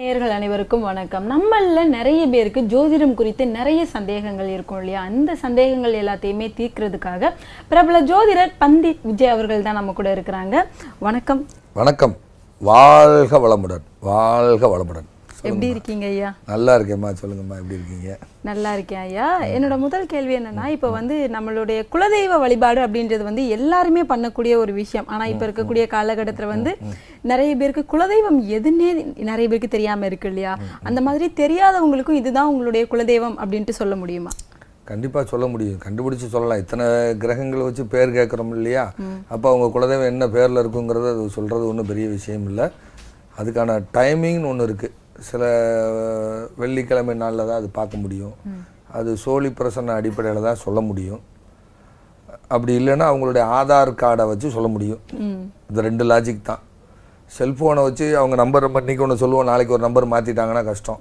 நேர்கள் அனைவருக்கும் வணக்கம் நம்மள நிறைய பேருக்கு ஜோதிடம் குறித்து நிறைய சந்தேகங்கள் இருக்கும் இல்லையா அந்த சந்தேகங்கள் எல்லாத்தையுமே தீர்க்கிறதுக்காக பிரபல ஜோதிடர் பந்தித் விஜய் அவர்கள் தான் நம்ம கூட இருக்கிறாங்க வணக்கம் வணக்கம் வாழ்க வளமுடன் வாழ்க வளமுடன் எப்படி இருக்கீங்க ஐயா நல்லா இருக்கேம்மா சொல்லுங்கம்மா எப்படி இருக்கீங்க நல்லா இருக்கேன் ஐயா என்னோட முதல் கேள்வி என்னன்னா இப்போ வந்து நம்மளுடைய குலதெய்வ வழிபாடு அப்படின்றது வந்து எல்லாருமே பண்ணக்கூடிய ஒரு விஷயம் ஆனா இப்போ இருக்கக்கூடிய காலகட்டத்தில் வந்து நிறைய பேருக்கு குலதெய்வம் எதுன்னே நிறைய பேருக்கு தெரியாம இருக்கு இல்லையா அந்த மாதிரி தெரியாதவங்களுக்கும் இதுதான் உங்களுடைய குலதெய்வம் அப்படின்ட்டு சொல்ல முடியுமா கண்டிப்பாக சொல்ல முடியும் கண்டுபிடிச்சு சொல்லலாம் இத்தனை கிரகங்களை வச்சு பேர் கேட்குறோம் இல்லையா அப்போ அவங்க குலதெய்வம் என்ன பேரில் இருக்குங்கிறத அது சொல்கிறது ஒன்றும் பெரிய விஷயம் இல்லை அதுக்கான டைமிங்னு ஒன்று இருக்குது சில வெள்ளிக்கிழமை நாளில் தான் அது பார்க்க முடியும் அது சோழி பிரசன்ன அடிப்படையில் தான் சொல்ல முடியும் அப்படி இல்லைன்னா அவங்களுடைய ஆதார் கார்டை வச்சு சொல்ல முடியும் இது ரெண்டு லாஜிக் தான் செல்ஃபோனை வச்சு அவங்க நம்பர் இன்னைக்கு ஒன்று சொல்லுவோம் நாளைக்கு ஒரு நம்பர் மாற்றிட்டாங்கன்னா கஷ்டம்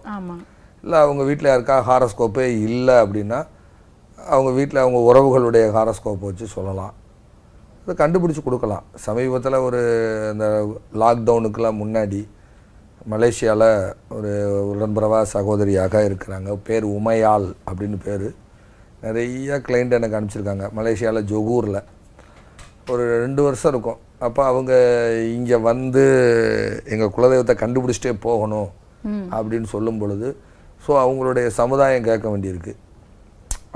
இல்லை அவங்க வீட்டில் யாருக்கா ஹாரஸ்கோப்பே இல்லை அப்படின்னா அவங்க வீட்டில் அவங்க உறவுகளுடைய ஹாரஸ்கோப்பை வச்சு சொல்லலாம் அதை கண்டுபிடிச்சி கொடுக்கலாம் சமீபத்தில் ஒரு இந்த லாக்டவுனுக்கெலாம் முன்னாடி மலேசியாவில் ஒரு உடன்பரவா சகோதரியாக இருக்கிறாங்க பேர் உமையால் அப்படின்னு பேர் நிறைய கிளைண்ட் எனக்கு அனுப்பிச்சிருக்காங்க மலேசியாவில் ஜொகூரில் ஒரு ரெண்டு வருஷம் இருக்கும் அப்போ அவங்க இங்கே வந்து எங்கள் குலதெய்வத்தை கண்டுபிடிச்சிட்டே போகணும் அப்படின்னு சொல்லும் பொழுது ஸோ அவங்களுடைய சமுதாயம் கேட்க வேண்டியிருக்கு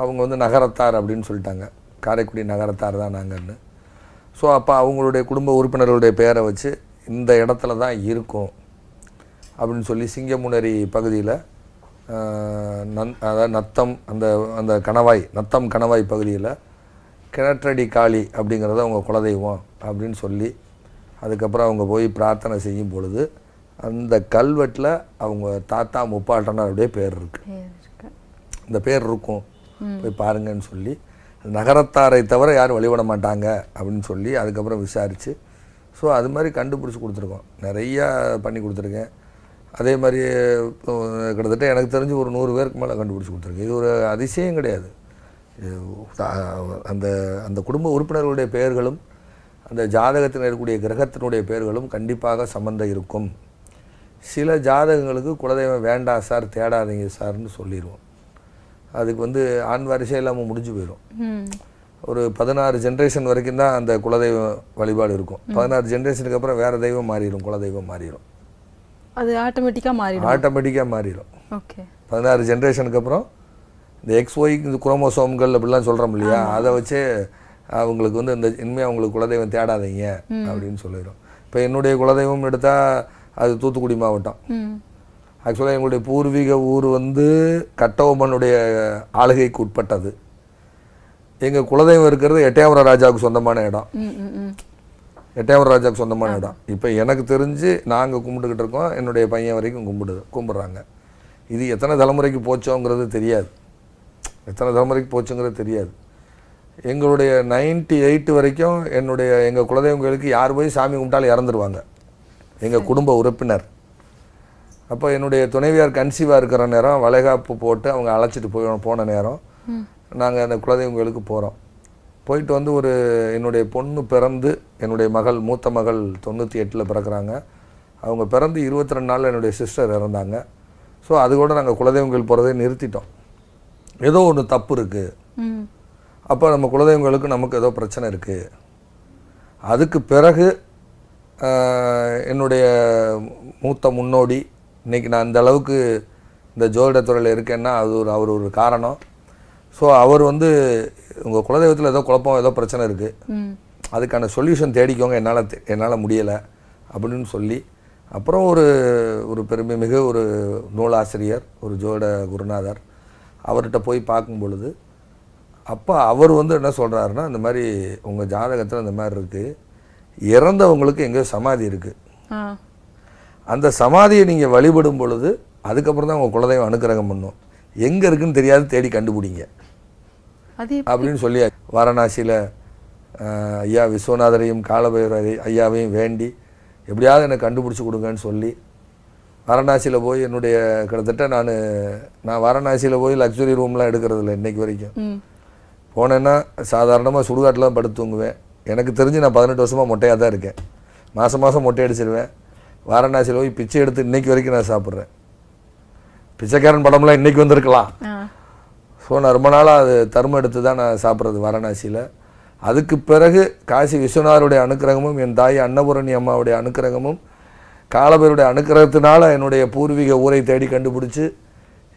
அவங்க வந்து நகரத்தார் அப்படின்னு சொல்லிட்டாங்க காரைக்குடி நகரத்தார் தான் நாங்கள்னு ஸோ அப்போ அவங்களுடைய குடும்ப உறுப்பினர்களுடைய பேரை வச்சு இந்த இடத்துல தான் இருக்கும் அப்படின்னு சொல்லி சிங்கமுனரி பகுதியில் நன் அதாவது நத்தம் அந்த அந்த கணவாய் நத்தம் கணவாய் பகுதியில் கிணற்றடி காளி அப்படிங்கிறத அவங்க குலதெய்வம் அப்படின்னு சொல்லி அதுக்கப்புறம் அவங்க போய் பிரார்த்தனை செய்யும் பொழுது அந்த கல்வெட்டில் அவங்க தாத்தா முப்பாட்டனார் அப்படியே பேர் இருக்கு இந்த பேர் இருக்கும் போய் பாருங்கன்னு சொல்லி நகரத்தாரை தவிர யாரும் வழிபட மாட்டாங்க அப்படின்னு சொல்லி அதுக்கப்புறம் விசாரித்து ஸோ அது மாதிரி கண்டுபிடிச்சி கொடுத்துருக்கோம் நிறையா பண்ணி கொடுத்துருக்கேன் அதே மாதிரி கிட்டத்தட்ட எனக்கு தெரிஞ்சு ஒரு நூறு பேருக்கு மேலே கண்டுபிடிச்சி கொடுத்துருக்கு இது ஒரு அதிசயம் கிடையாது அந்த அந்த குடும்ப உறுப்பினர்களுடைய பெயர்களும் அந்த ஜாதகத்தில் இருக்கக்கூடிய கிரகத்தினுடைய பெயர்களும் கண்டிப்பாக சம்மந்தம் இருக்கும் சில ஜாதகங்களுக்கு குலதெய்வம் வேண்டாம் சார் தேடாதீங்க சார்னு சொல்லிடுவோம் அதுக்கு வந்து ஆண் வரிசை இல்லாமல் முடிஞ்சு போயிடும் ஒரு பதினாறு ஜென்ரேஷன் வரைக்கும் தான் அந்த குலதெய்வம் வழிபாடு இருக்கும் பதினாறு ஜென்ரேஷனுக்கு அப்புறம் வேறு தெய்வம் மாறிடும் குலதெய்வம் மாறிடும் அது ஆட்டோமேட்டிக்காக மாறிடும் ஆட்டோமேட்டிக்காக மாறிடும் ஓகே பதினாறு ஜென்ரேஷனுக்கு அப்புறம் இந்த எக்ஸ்ஒய் இந்த குரோமோசோம்கள் அப்படிலாம் சொல்கிறோம் இல்லையா அதை வச்சு அவங்களுக்கு வந்து இந்த இனிமேல் அவங்களுக்கு குலதெய்வம் தேடாதீங்க அப்படின்னு சொல்லிடும் இப்போ என்னுடைய குலதெய்வம் எடுத்தால் அது தூத்துக்குடி மாவட்டம் ஆக்சுவலாக எங்களுடைய பூர்வீக ஊர் வந்து கட்டோமனுடைய ஆளுகைக்கு உட்பட்டது எங்கள் குலதெய்வம் இருக்கிறது எட்டயபுரம் ராஜாவுக்கு சொந்தமான இடம் எட்டையாவூர் ராஜாவுக்கு சொந்தமான இடம் இப்போ எனக்கு தெரிஞ்சு நாங்கள் கும்பிட்டுக்கிட்டு இருக்கோம் என்னுடைய பையன் வரைக்கும் கும்பிடுது கும்பிட்றாங்க இது எத்தனை தலைமுறைக்கு போச்சோங்கிறது தெரியாது எத்தனை தலைமுறைக்கு போச்சுங்கிறது தெரியாது எங்களுடைய நைன்டி எயிட் வரைக்கும் என்னுடைய எங்கள் குலதெய்வம் யார் போய் சாமி கும்பிட்டாலும் இறந்துருவாங்க எங்கள் குடும்ப உறுப்பினர் அப்போ என்னுடைய துணைவியார் கன்சீவாக இருக்கிற நேரம் வளைகாப்பு போட்டு அவங்க அழைச்சிட்டு போய் போன நேரம் நாங்கள் அந்த குலதெய்வம் போகிறோம் போயிட்டு வந்து ஒரு என்னுடைய பொண்ணு பிறந்து என்னுடைய மகள் மூத்த மகள் தொண்ணூற்றி எட்டில் பிறக்கிறாங்க அவங்க பிறந்து இருபத்தி ரெண்டு நாளில் என்னுடைய சிஸ்டர் இறந்தாங்க ஸோ அது கூட நாங்கள் குலதெய்வங்கள் போகிறதே நிறுத்திட்டோம் ஏதோ ஒன்று தப்பு இருக்குது அப்போ நம்ம குலதெய்வங்களுக்கு நமக்கு ஏதோ பிரச்சனை இருக்குது அதுக்கு பிறகு என்னுடைய மூத்த முன்னோடி இன்றைக்கி நான் இந்த அளவுக்கு இந்த ஜோதிடத்துறையில் இருக்கேன்னா அது ஒரு அவர் ஒரு காரணம் ஸோ அவர் வந்து உங்கள் குலதெய்வத்தில் ஏதோ குழப்பம் ஏதோ பிரச்சனை இருக்குது அதுக்கான சொல்யூஷன் தேடிக்கோங்க என்னால் என்னால் முடியலை அப்படின்னு சொல்லி அப்புறம் ஒரு ஒரு பெருமை மிகு ஒரு நூலாசிரியர் ஒரு ஜோட குருநாதர் அவர்கிட்ட போய் பார்க்கும் பொழுது அப்போ அவர் வந்து என்ன சொல்கிறாருன்னா இந்த மாதிரி உங்கள் ஜாதகத்தில் இந்த மாதிரி இருக்குது இறந்தவங்களுக்கு எங்கேயோ சமாதி இருக்குது அந்த சமாதியை நீங்கள் வழிபடும் பொழுது அதுக்கப்புறம் தான் உங்கள் குலதெய்வம் அனுக்கிரகம் பண்ணும் எங்கே இருக்குன்னு தெரியாது தேடி கண்டுபிடிங்க அப்படின்னு சொல்லி வாரணாசியில் ஐயா விஸ்வநாதரையும் காலபைரவரை ஐயாவையும் வேண்டி எப்படியாவது எனக்கு கண்டுபிடிச்சி கொடுங்கன்னு சொல்லி வாரணாசியில் போய் என்னுடைய கிட்டத்தட்ட நான் நான் வாரணாசியில் போய் லக்ஸுரி ரூம்லாம் எடுக்கிறது இல்லை இன்றைக்கு வரைக்கும் போனேன்னா சாதாரணமாக சுடுகாட்டில் தான் படுத்து தூங்குவேன் எனக்கு தெரிஞ்சு நான் பதினெட்டு வருஷமாக மொட்டையாக தான் இருக்கேன் மாதம் மாதம் மொட்டை அடிச்சிருவேன் வாரணாசியில் போய் பிச்சை எடுத்து இன்றைக்கி வரைக்கும் நான் சாப்பிட்றேன் பிச்சைக்காரன் படம்லாம் இன்றைக்கி வந்திருக்கலாம் ஸோ நான் ரொம்ப நாளாக அது தர்மம் எடுத்து தான் நான் சாப்பிட்றது வாரணாசியில் அதுக்கு பிறகு காசி விஸ்வநாதருடைய அனுக்கிரகமும் என் தாய் அன்னபூரணி அம்மாவுடைய அனுக்கிரகமும் காலபேருடைய அனுக்கிரகத்தினால என்னுடைய பூர்வீக ஊரை தேடி கண்டுபிடிச்சி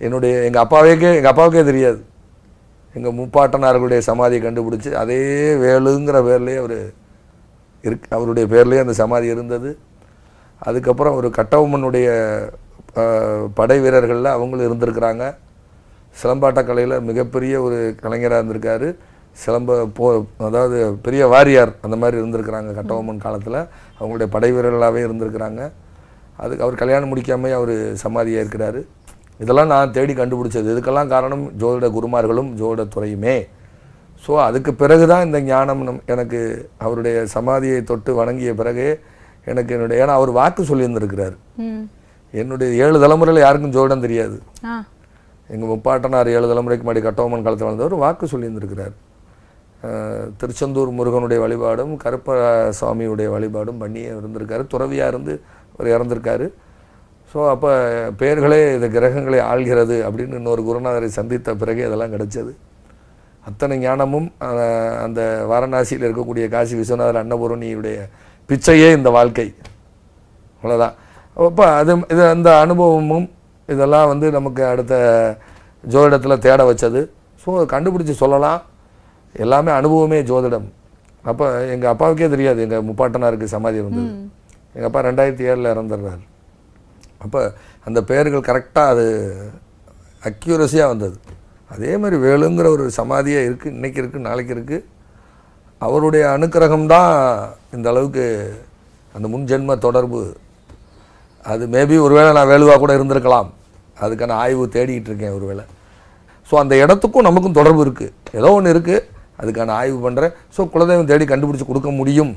என்னுடைய எங்கள் அப்பாவைக்கே எங்கள் அப்பாவுக்கே தெரியாது எங்கள் முப்பாட்டனார்களுடைய சமாதியை கண்டுபிடிச்சி அதே வேலுங்கிற பேர்லேயே அவர் இருக்கு அவருடைய பேர்லேயே அந்த சமாதி இருந்தது அதுக்கப்புறம் ஒரு கட்டவுமனுடைய படை வீரர்களில் அவங்களும் இருந்திருக்கிறாங்க சிலம்பாட்ட கலையில் மிகப்பெரிய ஒரு கலைஞராக இருந்திருக்காரு சிலம்ப போ அதாவது பெரிய வாரியார் அந்த மாதிரி இருந்திருக்கிறாங்க கட்டபொம்மன் காலத்தில் அவங்களுடைய படை வீரர்களாகவே இருந்திருக்கிறாங்க அதுக்கு அவர் கல்யாணம் முடிக்காமே அவர் சமாதியாக இருக்கிறார் இதெல்லாம் நான் தேடி கண்டுபிடிச்சது இதுக்கெல்லாம் காரணம் ஜோதிட குருமார்களும் ஜோதிட துறையுமே ஸோ அதுக்கு பிறகு தான் இந்த ஞானம் நம் எனக்கு அவருடைய சமாதியை தொட்டு வணங்கிய பிறகு எனக்கு என்னுடைய ஏன்னா அவர் வாக்கு சொல்லியிருந்திருக்கிறார் என்னுடைய ஏழு தலைமுறையில் யாருக்கும் ஜோடம் தெரியாது எங்கள் முப்பாட்டனார் ஏழு தலைமுறைக்கு முன்னாடி கட்டோமன் காலத்தில் வந்தவர் வாக்கு சொல்லியிருந்திருக்கிறார் திருச்செந்தூர் முருகனுடைய வழிபாடும் கருப்ப சுவாமியுடைய வழிபாடும் பண்ணியே இருந்திருக்காரு துறவியாக இருந்து அவர் இறந்திருக்காரு ஸோ அப்போ பெயர்களே இந்த கிரகங்களை ஆள்கிறது அப்படின்னு இன்னொரு குருநாதரை சந்தித்த பிறகு இதெல்லாம் கிடைச்சது அத்தனை ஞானமும் அந்த வாரணாசியில் இருக்கக்கூடிய காசி விஸ்வநாதர் அன்னபூரணியுடைய பிச்சையே இந்த வாழ்க்கை அவ்வளோதான் அப்போ அது இது அந்த அனுபவமும் இதெல்லாம் வந்து நமக்கு அடுத்த ஜோதிடத்தில் தேட வச்சது ஸோ கண்டுபிடிச்சி சொல்லலாம் எல்லாமே அனுபவமே ஜோதிடம் அப்போ எங்கள் அப்பாவுக்கே தெரியாது எங்கள் முப்பாட்டனாருக்கு சமாதி வந்து எங்கள் அப்பா ரெண்டாயிரத்தி ஏழில் இறந்துடுறாரு அப்போ அந்த பெயர்கள் கரெக்டாக அது அக்யூரஸியாக வந்தது அதே மாதிரி வேலுங்கிற ஒரு சமாதியாக இருக்குது இன்றைக்கி இருக்குது நாளைக்கு இருக்குது அவருடைய அனுக்கிரகம் தான் இந்த அளவுக்கு அந்த முன்ஜென்ம தொடர்பு அது மேபி ஒருவேளை நான் வேலுவாக கூட இருந்திருக்கலாம் அதுக்கான ஆய்வு தேடிக்கிட்டு இருக்கேன் ஒருவேளை ஸோ அந்த இடத்துக்கும் நமக்கும் தொடர்பு இருக்குது ஏதோ ஒன்று இருக்குது அதுக்கான ஆய்வு பண்ணுறேன் ஸோ குலதெய்வம் தேடி கண்டுபிடிச்சி கொடுக்க முடியும்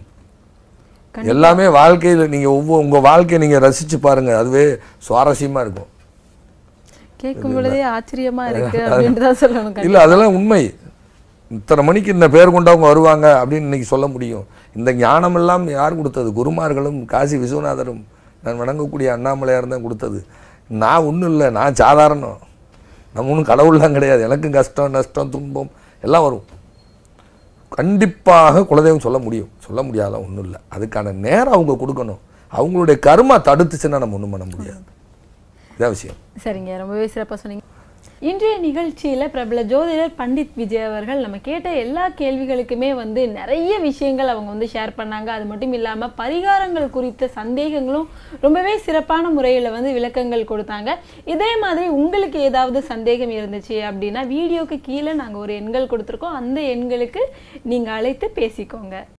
எல்லாமே வாழ்க்கையில் நீங்கள் ஒவ்வொரு உங்கள் வாழ்க்கையை நீங்கள் ரசித்து பாருங்கள் அதுவே சுவாரஸ்யமாக இருக்கும் இல்லை அதெல்லாம் உண்மை இத்தனை மணிக்கு இந்த பேர் கொண்டவங்க வருவாங்க அப்படின்னு இன்னைக்கு சொல்ல முடியும் இந்த ஞானம் எல்லாம் யார் கொடுத்தது குருமார்களும் காசி விஸ்வநாதரும் நான் வணங்கக்கூடிய அண்ணாமலையார் தான் கொடுத்தது நான் ஒன்றும் இல்லை நான் சாதாரணம் நம்ம ஒன்றும் கடவுள்லாம் கிடையாது எனக்கும் கஷ்டம் நஷ்டம் துன்பம் எல்லாம் வரும் கண்டிப்பாக குலதெய்வம் சொல்ல முடியும் சொல்ல முடியாதான் ஒன்றும் இல்லை அதுக்கான நேரம் அவங்க கொடுக்கணும் அவங்களுடைய கருமா தடுத்துச்சுன்னா நம்ம ஒன்றும் பண்ண முடியாது இதான் விஷயம் சரிங்க ரொம்பவே சிறப்பாக சொன்னீங்க இன்றைய நிகழ்ச்சியில் பிரபல ஜோதிடர் பண்டித் விஜய் அவர்கள் நம்ம கேட்ட எல்லா கேள்விகளுக்குமே வந்து நிறைய விஷயங்கள் அவங்க வந்து ஷேர் பண்ணாங்க அது மட்டும் இல்லாமல் பரிகாரங்கள் குறித்த சந்தேகங்களும் ரொம்பவே சிறப்பான முறையில் வந்து விளக்கங்கள் கொடுத்தாங்க இதே மாதிரி உங்களுக்கு ஏதாவது சந்தேகம் இருந்துச்சு அப்படின்னா வீடியோக்கு கீழே நாங்கள் ஒரு எண்கள் கொடுத்துருக்கோம் அந்த எண்களுக்கு நீங்கள் அழைத்து பேசிக்கோங்க